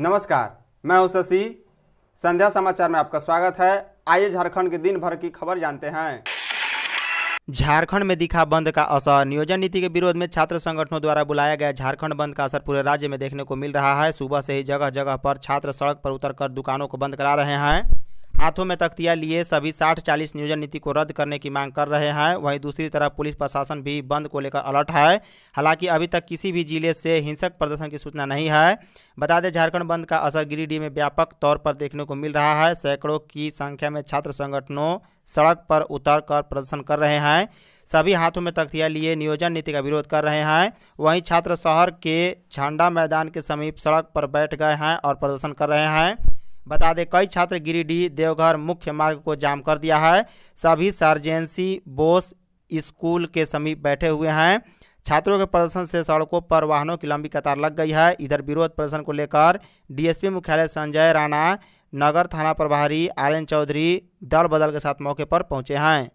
नमस्कार मैं हूं शशि संध्या समाचार में आपका स्वागत है आइए झारखंड के दिन भर की खबर जानते हैं झारखंड में दिखा बंद का असर नियोजन नीति के विरोध में छात्र संगठनों द्वारा बुलाया गया झारखंड बंद का असर पूरे राज्य में देखने को मिल रहा है सुबह से ही जगह जगह पर छात्र सड़क पर उतरकर दुकानों को बंद करा रहे हैं हाथों में तख्तियां लिए सभी साठ चालीस नियोजन नीति को रद्द करने की मांग कर रहे हैं वहीं दूसरी तरफ पुलिस प्रशासन भी बंद को लेकर अलर्ट है हालांकि अभी तक किसी भी जिले से हिंसक प्रदर्शन की सूचना नहीं है बता दें झारखंड बंद का असर गिरिडीह में व्यापक तौर पर देखने को मिल रहा है सैकड़ों की संख्या में छात्र संगठनों सड़क पर उतर कर प्रदर्शन कर रहे हैं सभी हाथों में तख्तियां लिए नियोजन नीति का विरोध कर रहे हैं वहीं छात्र शहर के झंडा मैदान के समीप सड़क पर बैठ गए हैं और प्रदर्शन कर रहे हैं बता दें कई छात्र गिरिडीह देवघर मुख्य मार्ग को जाम कर दिया है सभी सर्जेंसी बोस स्कूल के समीप बैठे हुए हैं छात्रों के प्रदर्शन से सड़कों पर वाहनों की लंबी कतार लग गई है इधर विरोध प्रदर्शन को लेकर डीएसपी मुख्यालय संजय राणा नगर थाना प्रभारी आर चौधरी दल बदल के साथ मौके पर पहुंचे हैं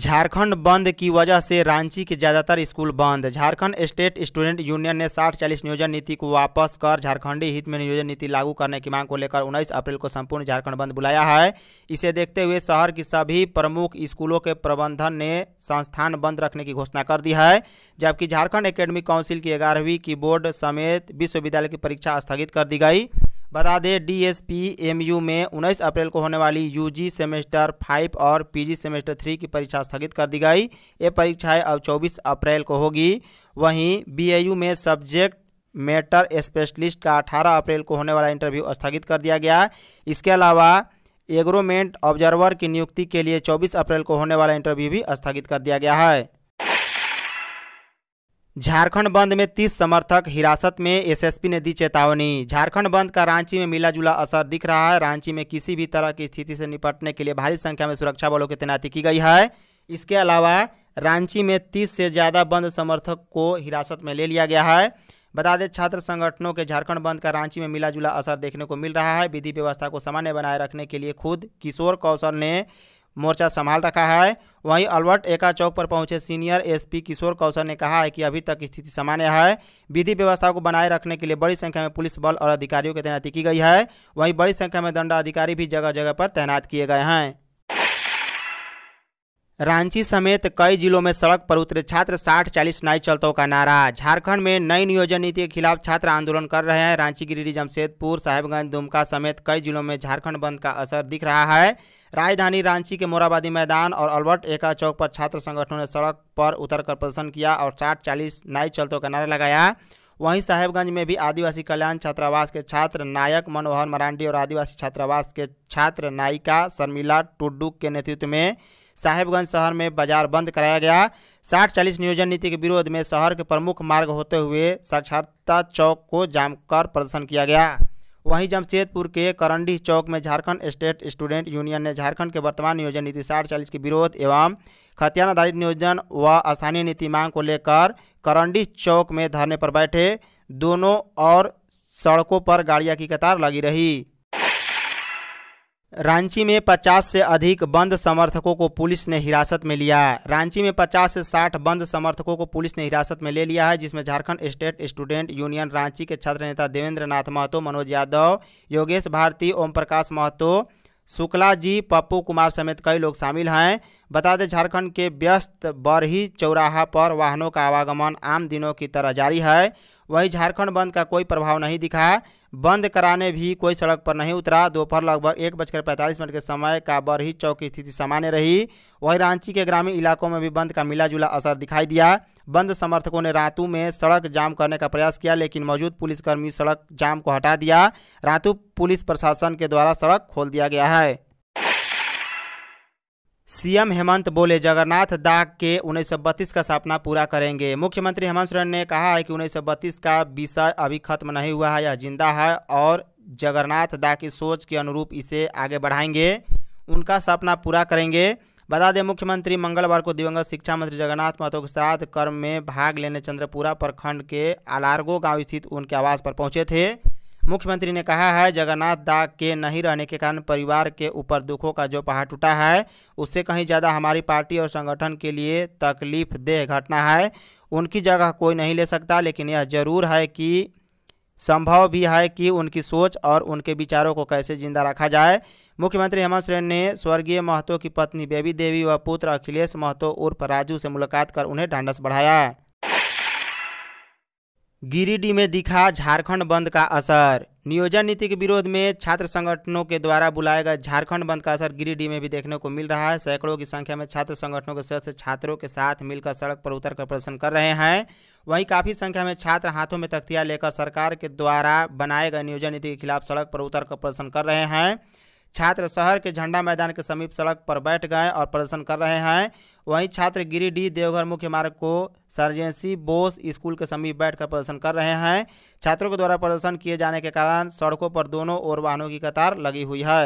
झारखंड बंद की वजह से रांची के ज़्यादातर स्कूल बंद झारखंड स्टेट स्टूडेंट यूनियन ने साठ चालीस नियोजन नीति को वापस कर झारखंडी हित में नियोजन नीति लागू करने की मांग को लेकर 19 अप्रैल को संपूर्ण झारखंड बंद बुलाया है इसे देखते हुए शहर की सभी प्रमुख स्कूलों के प्रबंधन ने संस्थान बंद रखने की घोषणा कर दी है जबकि झारखंड एकेडमिक काउंसिल की ग्यारहवीं की बोर्ड समेत विश्वविद्यालय की परीक्षा स्थगित कर दी गई बता दें एम यू में 19 अप्रैल को होने वाली यूजी सेमेस्टर फाइव और पीजी सेमेस्टर थ्री की परीक्षा स्थगित कर दी गई ये परीक्षाएं अब 24 अप्रैल को होगी वहीं बीएयू में सब्जेक्ट मैटर स्पेशलिस्ट का 18 अप्रैल को होने वाला इंटरव्यू स्थगित कर दिया गया इसके अलावा एग्रोमेंट ऑब्जर्वर की नियुक्ति के लिए 24 अप्रैल को होने वाला इंटरव्यू भी स्थगित कर दिया गया है झारखंड बंद में 30 समर्थक हिरासत में एसएसपी ने दी चेतावनी झारखंड बंद का रांची में मिला जुला असर दिख रहा है रांची में किसी भी तरह की स्थिति से निपटने के लिए भारी संख्या में सुरक्षा बलों की तैनाती की गई है इसके अलावा रांची में 30 से ज़्यादा बंद समर्थक को हिरासत में ले लिया गया है बता दें छात्र संगठनों के झारखंड बंद का रांची में मिला जुला असर देखने को मिल रहा है विधि व्यवस्था को सामान्य बनाए रखने के लिए खुद किशोर कौशल ने मोर्चा संभाल रखा है वहीं अलवर्ट एका चौक पर पहुंचे सीनियर एसपी किशोर कौशल ने कहा है कि अभी तक स्थिति सामान्य है विधि व्यवस्था को बनाए रखने के लिए बड़ी संख्या में पुलिस बल और अधिकारियों की तैनाती की गई है वहीं बड़ी संख्या में दंडाधिकारी भी जगह जगह पर तैनात किए गए हैं रांची समेत कई जिलों में सड़क पर उतरे छात्र साठ चालीस नाई चलतों का नारा झारखंड में नई नियोजन नीति के खिलाफ छात्र आंदोलन कर रहे हैं रांची गिरिडीह जमशेदपुर साहेबगंज दुमका समेत कई जिलों में झारखंड बंद का असर दिख रहा है राजधानी रांची के मोराबादी मैदान और अल्बर्ट एका चौक पर छात्र संगठनों ने सड़क पर उतर प्रदर्शन किया और साठ चालीस नाई चलतों का नारा लगाया वहीं साहेबगंज में भी आदिवासी कल्याण छात्रावास के छात्र नायक मनोहर मरांडी और आदिवासी छात्रावास के छात्र नायिका शर्मिला टुड्डू के नेतृत्व में साहेबगंज शहर में बाजार बंद कराया गया साठ चालीस नियोजन नीति के विरोध में शहर के प्रमुख मार्ग होते हुए साक्षरता चौक को जाम कर प्रदर्शन किया गया वहीं जमशेदपुर के करंडी चौक में झारखंड स्टेट स्टूडेंट यूनियन ने झारखंड के वर्तमान नियोजन नीति साठ चालीस के विरोध एवं खतियान आधारित नियोजन व आसानी नीति मांग को लेकर करंडी चौक में धरने पर बैठे दोनों और सड़कों पर गाड़ियां की कतार लगी रही रांची में 50 से अधिक बंद समर्थकों को पुलिस ने हिरासत में लिया है रांची में 50 से 60 बंद समर्थकों को पुलिस ने हिरासत में ले लिया है जिसमें Jharkhand state student union Ranchi के छात्र नेता देवेंद्र नाथ महतो मनोज यादव योगेश भारती ओम प्रकाश महतो शुक्ला जी पप्पू कुमार समेत कई लोग शामिल हैं बता दें झारखंड के व्यस्त बरही चौराहा पर वाहनों का आवागमन आम दिनों की तरह जारी है वहीं झारखंड बंद का कोई प्रभाव नहीं दिखा बंद कराने भी कोई सड़क पर नहीं उतरा दोपहर लगभग एक बजकर पैंतालीस मिनट के समय का बरही चौक की स्थिति सामान्य रही वहीं रांची के ग्रामीण इलाकों में भी बंद का मिला जुला असर दिखाई दिया बंद समर्थकों ने रातू में सड़क जाम करने का प्रयास किया लेकिन मौजूद पुलिसकर्मी सड़क जाम को हटा दिया रातू पुलिस प्रशासन के द्वारा सड़क खोल दिया गया है सीएम हेमंत बोले जगन्नाथ दा के उन्नीस का सपना पूरा करेंगे मुख्यमंत्री हेमंत सोरेन ने कहा है कि उन्नीस का विषय अभी खत्म नहीं हुआ है यह जिंदा है और जगन्नाथ दा की सोच के अनुरूप इसे आगे बढ़ाएंगे उनका सपना पूरा करेंगे बता दें मुख्यमंत्री मंगलवार को दिवंगत शिक्षा मंत्री जगन्नाथ महतो के श्राद्ध कर्म में भाग लेने चंद्रपुरा प्रखंड के अलारगो गांव स्थित उनके आवास पर पहुंचे थे मुख्यमंत्री ने कहा है जगन्नाथ दा के नहीं रहने के कारण परिवार के ऊपर दुखों का जो पहाड़ टूटा है उससे कहीं ज़्यादा हमारी पार्टी और संगठन के लिए तकलीफ देह घटना है उनकी जगह कोई नहीं ले सकता लेकिन यह जरूर है कि संभव भी है कि उनकी सोच और उनके विचारों को कैसे जिंदा रखा जाए मुख्यमंत्री हेमंत सोरेन ने स्वर्गीय महतो की पत्नी बेबी देवी व पुत्र अखिलेश महतो उर्फ राजू से मुलाकात कर उन्हें ढांढस बढ़ाया गिरिडीह में दिखा झारखंड बंद का असर नियोजन नीति के विरोध में छात्र संगठनों के द्वारा बुलाए गए झारखंड बंद का असर गिरिडीह में भी देखने को मिल रहा है सैकड़ों की संख्या में छात्र संगठनों के सदस्य छात्रों के साथ मिलकर सड़क पर उतर कर प्रदर्शन कर रहे हैं वहीं काफ़ी संख्या में छात्र हाथों में तख्तियां लेकर सरकार के द्वारा बनाए गए नियोजन नीति के खिलाफ सड़क पर उतर कर प्रदर्शन कर रहे हैं छात्र शहर के झंडा मैदान के समीप सड़क पर बैठ गए और प्रदर्शन कर रहे हैं वहीं छात्र गिरिडीह देवघर मुख्य मार्ग को सर्जेंसी बोस स्कूल के समीप बैठकर प्रदर्शन कर रहे हैं छात्रों के द्वारा प्रदर्शन किए जाने के कारण सड़कों पर दोनों ओर वाहनों की कतार लगी हुई है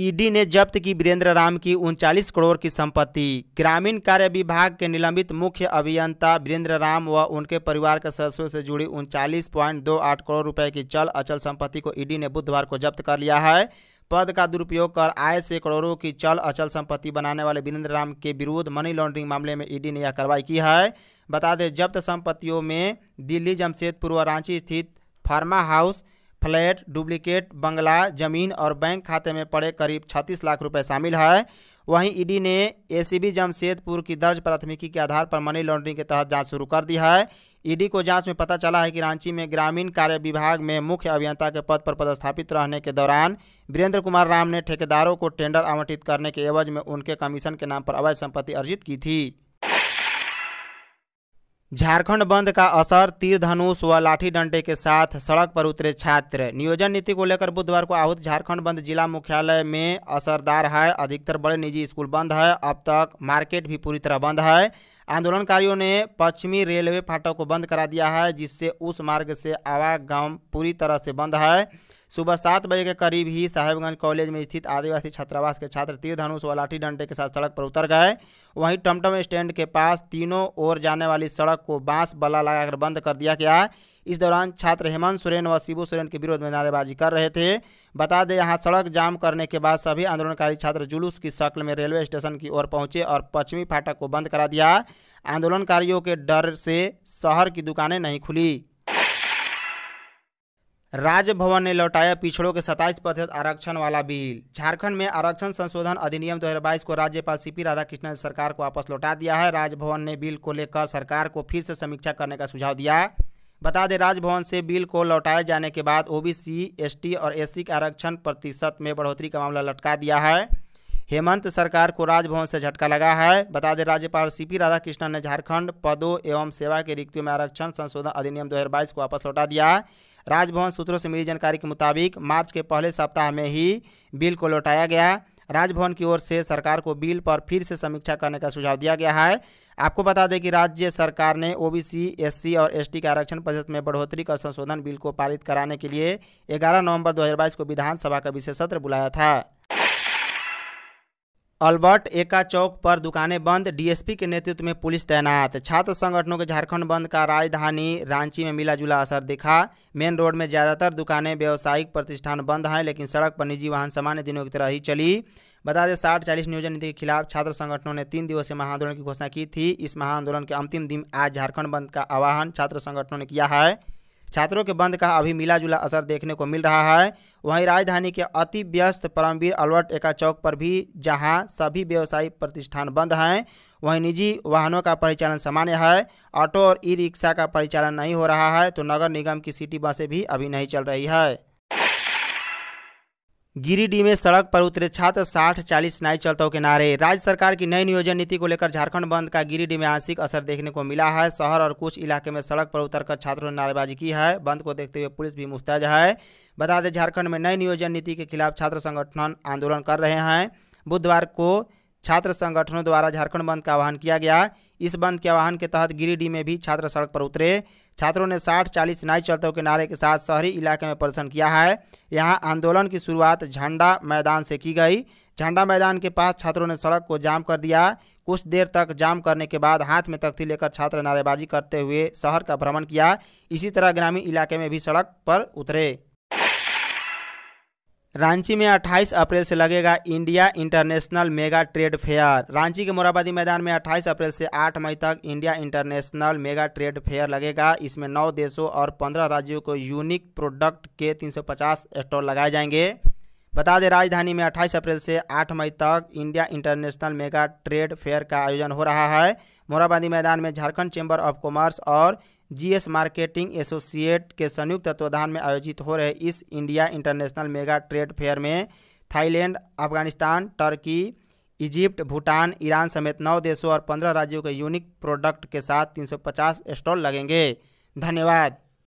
ईडी ने जब्त की वीरेंद्र राम की उनचालीस करोड़ की संपत्ति ग्रामीण कार्य विभाग के निलंबित मुख्य अभियंता वीरेंद्र राम व उनके परिवार के सदस्यों से जुड़ी उनचालीस पॉइंट दो आठ करोड़ रुपए की चल अचल संपत्ति को ईडी ने बुधवार को जब्त कर लिया है पद का दुरुपयोग कर आय से करोड़ों की चल अचल संपत्ति बनाने वाले वीरेंद्र राम के विरुद्ध मनी लॉन्ड्रिंग मामले में ईडी ने यह कार्रवाई की है बता दें जब्त संपत्तियों में दिल्ली जमशेदपुर व रांची स्थित फार्मा हाउस फ्लैट डुप्लीकेट बंगला जमीन और बैंक खाते में पड़े करीब 36 लाख रुपए शामिल है वहीं ईडी ने एसीबी जमशेदपुर की दर्ज प्राथमिकी के आधार पर मनी लॉन्ड्रिंग के तहत जांच शुरू कर दी है ईडी को जांच में पता चला है कि रांची में ग्रामीण कार्य विभाग में मुख्य अभियंता के पद पर पदस्थापित रहने के दौरान वीरेंद्र कुमार राम ने ठेकेदारों को टेंडर आवंटित करने के एवज में उनके कमीशन के नाम पर अवैध संपत्ति अर्जित की थी झारखंड बंद का असर तीर धनुष व लाठी डंडे के साथ सड़क पर उतरे छात्र नियोजन नीति को लेकर बुधवार को आहूत झारखंड बंद जिला मुख्यालय में असरदार है अधिकतर बड़े निजी स्कूल बंद है अब तक मार्केट भी पूरी तरह बंद है आंदोलनकारियों ने पश्चिमी रेलवे फाटक को बंद करा दिया है जिससे उस मार्ग से आवागम पूरी तरह से बंद है सुबह सात बजे के करीब ही साहेबगंज कॉलेज में स्थित आदिवासी छात्रावास के छात्र तीर धनुष व लाठी डंडे के साथ सड़क पर उतर गए वहीं टमटम स्टैंड के पास तीनों ओर जाने वाली सड़क को बांस बल्ला लगाकर बंद कर दिया गया इस दौरान छात्र हेमंत सोरेन व शिबू सोरेन के विरोध में नारेबाजी कर रहे थे बता दें यहाँ सड़क जाम करने के बाद सभी आंदोलनकारी छात्र जुलूस की शक्ल में रेलवे स्टेशन की ओर पहुंचे और पश्चिमी फाटक को बंद करा दिया आंदोलनकारियों के डर से शहर की दुकानें नहीं खुली राजभवन ने लौटाया पिछड़ों के 27 प्रतिशत आरक्षण वाला बिल झारखंड में आरक्षण संशोधन अधिनियम 2022 को राज्यपाल सीपी राधाकृष्णन सरकार को वापस लौटा दिया है राजभवन ने बिल को लेकर सरकार को फिर से समीक्षा करने का सुझाव दिया बता दें राजभवन से बिल को लौटाए जाने के बाद ओबीसी एसटी और एससी के आरक्षण प्रतिशत में बढ़ोतरी का मामला लटका दिया है हेमंत सरकार को राजभवन से झटका लगा है बता दें राज्यपाल सी पी राधाकृष्णन ने झारखंड पदों एवं सेवा के रिक्तियों में आरक्षण संशोधन अधिनियम 2022 को वापस लौटा दिया राजभवन सूत्रों से मिली जानकारी के मुताबिक मार्च के पहले सप्ताह में ही बिल को लौटाया गया राजभवन की ओर से सरकार को बिल पर फिर से समीक्षा करने का सुझाव दिया गया है आपको बता दें कि राज्य सरकार ने ओबीसी, एससी और एसटी के आरक्षण परिषद में बढ़ोतरी कर संशोधन बिल को पारित कराने के लिए 11 नवंबर 2022 को विधानसभा का विशेष सत्र बुलाया था अल्बर्ट एका चौक पर दुकानें बंद डीएसपी के नेतृत्व में पुलिस तैनात छात्र संगठनों के झारखंड बंद का राजधानी रांची में मिला जुला असर दिखा मेन रोड में ज़्यादातर दुकानें व्यावसायिक प्रतिष्ठान बंद हैं लेकिन सड़क पर निजी वाहन सामान्य दिनों की तरह ही चली बता दें साठ चालीस नियोजन नीति के खिलाफ छात्र संगठनों ने तीन दिवसीय महाआंदोलन की घोषणा की थी इस महाआंदोलन के अंतिम दिन आज झारखंड बंद का आह्वान छात्र संगठनों ने किया है छात्रों के बंद का अभी मिला जुला असर देखने को मिल रहा है वहीं राजधानी के अति व्यस्त परमवीर अल्बर्ट एका चौक पर भी जहां सभी व्यवसायिक प्रतिष्ठान बंद हैं वहीं निजी वाहनों का परिचालन सामान्य है ऑटो और ई रिक्शा का परिचालन नहीं हो रहा है तो नगर निगम की सिटी बसें भी अभी नहीं चल रही है गिरिडीह में सड़क पर उतरे छात्र साठ चालीस नाई चलताओं के नारे राज्य सरकार की नई नियोजन नीति को लेकर झारखंड बंद का गिरिडीह में आंशिक असर देखने को मिला है शहर और कुछ इलाके में सड़क पर उतरकर छात्रों ने नारेबाजी की है बंद को देखते हुए पुलिस भी मुस्तैद है बता दें झारखंड में नई नियोजन नीति के खिलाफ छात्र संगठन आंदोलन कर रहे हैं बुधवार को छात्र संगठनों द्वारा झारखंड बंद का आह्वान किया गया इस बंद के आह्वान के तहत गिरिडीह में भी छात्र सड़क पर उतरे छात्रों ने साठ चालीस नाई चलते के नारे के साथ शहरी इलाके में प्रदर्शन किया है यहाँ आंदोलन की शुरुआत झंडा मैदान से की गई झंडा मैदान के पास छात्रों ने सड़क को जाम कर दिया कुछ देर तक जाम करने के बाद हाथ में तख्ती लेकर छात्र नारेबाजी करते हुए शहर का भ्रमण किया इसी तरह ग्रामीण इलाके में भी सड़क पर उतरे रांची में 28 अप्रैल से लगेगा India international mega trade fair Ranchi के मोराबादी मैदान में 28 अप्रैल से 8 मई तक India international mega trade fair लगेगा इसमें 9 देशों और 15 राज्यों को यूनिक प्रोडक्ट के 350 स्टॉल लगाए जाएंगे बता दें राजधानी में 28 अप्रैल से 8 मई तक India international mega trade fair का आयोजन हो रहा है मोराबादी मैदान में झारखंड चैम्बर ऑफ कॉमर्स और जीएस मार्केटिंग एसोसिएट के संयुक्त तत्वाधान में आयोजित हो रहे इस India international mega trade fair में Thailand Afghanistan Turkey Egypt Bhutan Iran समेत नौ देशों और पंद्रह राज्यों के यूनिक प्रोडक्ट के साथ तीन स्टॉल लगेंगे धन्यवाद